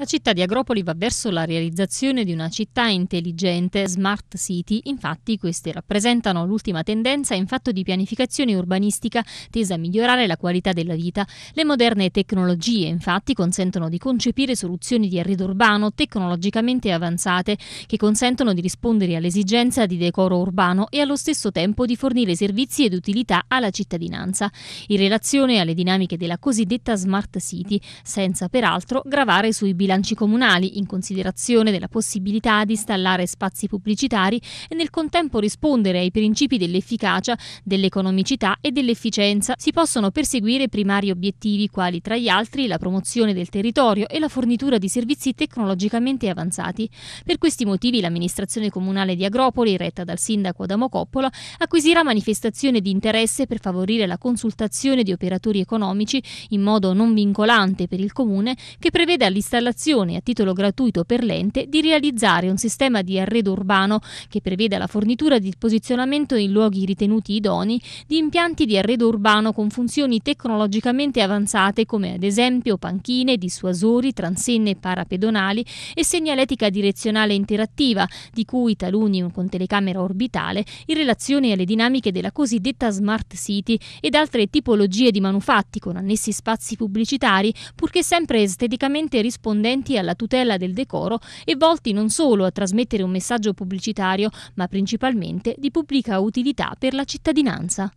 La città di Agropoli va verso la realizzazione di una città intelligente, smart city, infatti queste rappresentano l'ultima tendenza in fatto di pianificazione urbanistica tesa a migliorare la qualità della vita. Le moderne tecnologie infatti consentono di concepire soluzioni di arredo urbano tecnologicamente avanzate che consentono di rispondere all'esigenza di decoro urbano e allo stesso tempo di fornire servizi ed utilità alla cittadinanza, in relazione alle dinamiche della cosiddetta smart city, senza peraltro gravare sui bilanci bilanci comunali in considerazione della possibilità di installare spazi pubblicitari e nel contempo rispondere ai principi dell'efficacia, dell'economicità e dell'efficienza. Si possono perseguire primari obiettivi quali tra gli altri la promozione del territorio e la fornitura di servizi tecnologicamente avanzati. Per questi motivi l'amministrazione comunale di Agropoli, retta dal sindaco Adamo Coppola, acquisirà manifestazione di interesse per favorire la consultazione di operatori economici in modo non vincolante per il comune che prevede all'installazione amministrazione a titolo gratuito per l'ente di realizzare un sistema di arredo urbano che preveda la fornitura di posizionamento in luoghi ritenuti idoni di impianti di arredo urbano con funzioni tecnologicamente avanzate come ad esempio panchine, dissuasori, transenne parapedonali e segnaletica direzionale interattiva, di cui taluni con telecamera orbitale in relazione alle dinamiche della cosiddetta smart city ed altre tipologie di manufatti con annessi spazi pubblicitari, purché sempre esteticamente rispondenti tendenti alla tutela del decoro e volti non solo a trasmettere un messaggio pubblicitario, ma principalmente di pubblica utilità per la cittadinanza.